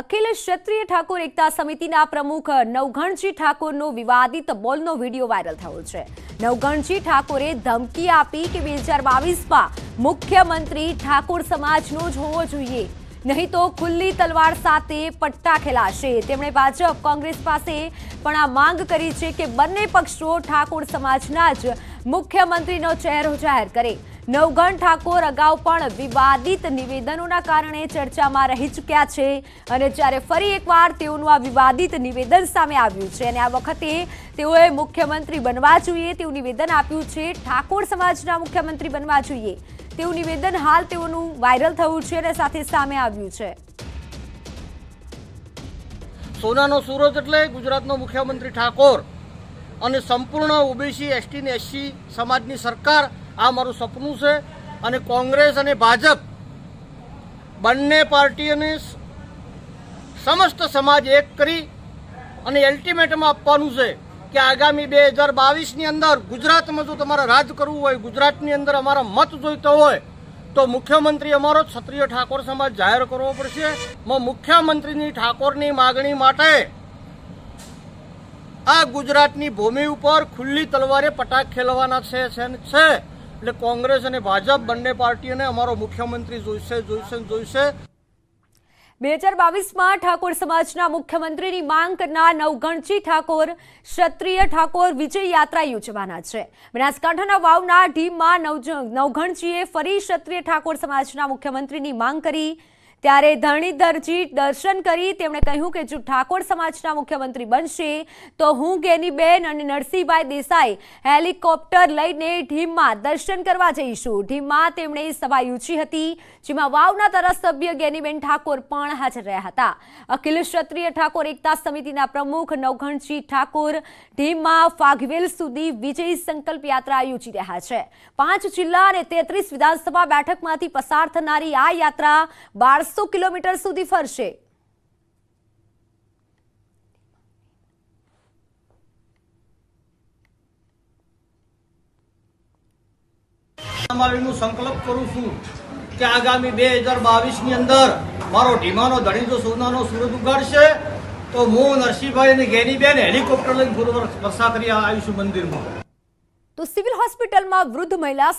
અખિલ ક્ષત્રિય ઠાકોર એકતા સમિતિના પ્રમુખ નવઘણજી ઠાકોરનો વિવાદિત બોલનો વિડીયો વાયરલ થયો છે નવઘણજી ઠાકોરે ધમકી આપી કે બે હજાર બાવીસમાં મુખ્યમંત્રી ઠાકોર સમાજનો જ હોવો જોઈએ નહીં તો ખુલ્લી તલવાર સાથે પટ્ટા ખેલાશે તેમણે ભાજપ કોંગ્રેસ પાસે પણ આ માંગ કરી છે કે બંને પક્ષો ઠાકોર સમાજના જ મુખ્યમંત્રીનો ચહેરો જાહેર કરે નવગણ ઠાકોર અગાઉ પણ વિવાદિત નિવેદનોના કારણે ચર્ચામાં રહી ચૂક્યા છે અને જ્યારે ફરી એકવાર તેઓનું આ વિવાદિત નિવેદન સામે આવ્યું છે અને આ વખતે તેઓએ મુખ્યમંત્રી બનવા જોઈએ તેવું નિવેદન આપ્યું છે ઠાકોર સમાજના મુખ્યમંત્રી બનવા જોઈએ તેવું નિવેદન હાલ તેઓનું વાયરલ થયું છે અને સાથે સામે આવ્યું છે સોનાનો સુરજ એટલે ગુજરાતનો મુખ્યમંત્રી ઠાકોર અને સંપૂર્ણ ઓબીસી એસટી ને એસસી સમાજની સરકાર આ મારું સપનું છે અને કોંગ્રેસ અને ભાજપ બંને પાર્ટીઓને સમસ્ત સમાજ એક કરી અને અલ્ટિમેટમ આપવાનું છે કે આગામી બે હજાર બાવીસની અંદર ગુજરાતમાં જો તમારે રાજ કરવું હોય ગુજરાતની અંદર અમારા મત જોઈતો હોય તો મુખ્યમંત્રી અમારો ક્ષત્રિય ઠાકોર સમાજ જાહેર કરવો પડશે મુખ્યમંત્રીની ઠાકોરની માગણી માટે આ ગુજરાતની ભૂમિ ઉપર ખુલ્લી તલવારે પટાક ખેલવાના છે એટલે કોંગ્રેસ અને ભાજપ બંને પાર્ટીઓને અમારો મુખ્યમંત્રી જોઈશે જોઈશે જોઈશે બે હજાર બાવીસમાં ઠાકોર સમાજના મુખ્યમંત્રીની માંગ કરનાર નવગણજી ઠાકોર ક્ષત્રિય ઠાકોર વિજય યાત્રા યોજવાના છે બનાસકાંઠાના વાવના ઢીમમાં નવગણજીએ ફરી ક્ષત્રિય ઠાકોર સમાજના મુખ્યમંત્રીની માંગ કરી ત્યારે ધરણી દર્શન કરી તેમણે કહ્યું કે જો ઠાકોર સમાજના મુખ્યમંત્રી બનશે તો હું બેન અને નરસિંહભાઈ દેસાઈ હેલિકોપ્ટર લઈને ઢીમમાં દર્શન કરવા જઈશું ઢીમમાં તેમણે સભા યોજી હતી જેમાં વાવના ધારાસભ્ય ગેનીબેન ઠાકોર પણ હાજર રહ્યા હતા અખિલ ક્ષત્રિય ઠાકોર એકતા સમિતિના પ્રમુખ નવઘણજી ઠાકોર ઢીમમાં ફાગવેલ સુધી વિજય સંકલ્પ યાત્રા યોજી રહ્યા છે પાંચ જિલ્લા અને તેત્રીસ વિધાનસભા બેઠકમાંથી પસાર થનારી આ યાત્રા બારસો સાતસો કિલોમીટર સુધી ફરશે સંકલ્પ કરું છું કે આગામી બે હજાર ની અંદર મારો ઢીમાનો ધણીજો સોનાનો સૂરજ ઉગાડશે તો હું નરસિંહભાઈ અને ગેનીબેન હેલિકોપ્ટર લઈને ગુરુવાર વરસાદ કરી આવીશું મંદિરમાં તો સિવિલ હોસ્પિટલમાં વૃદ્ધ મહિલા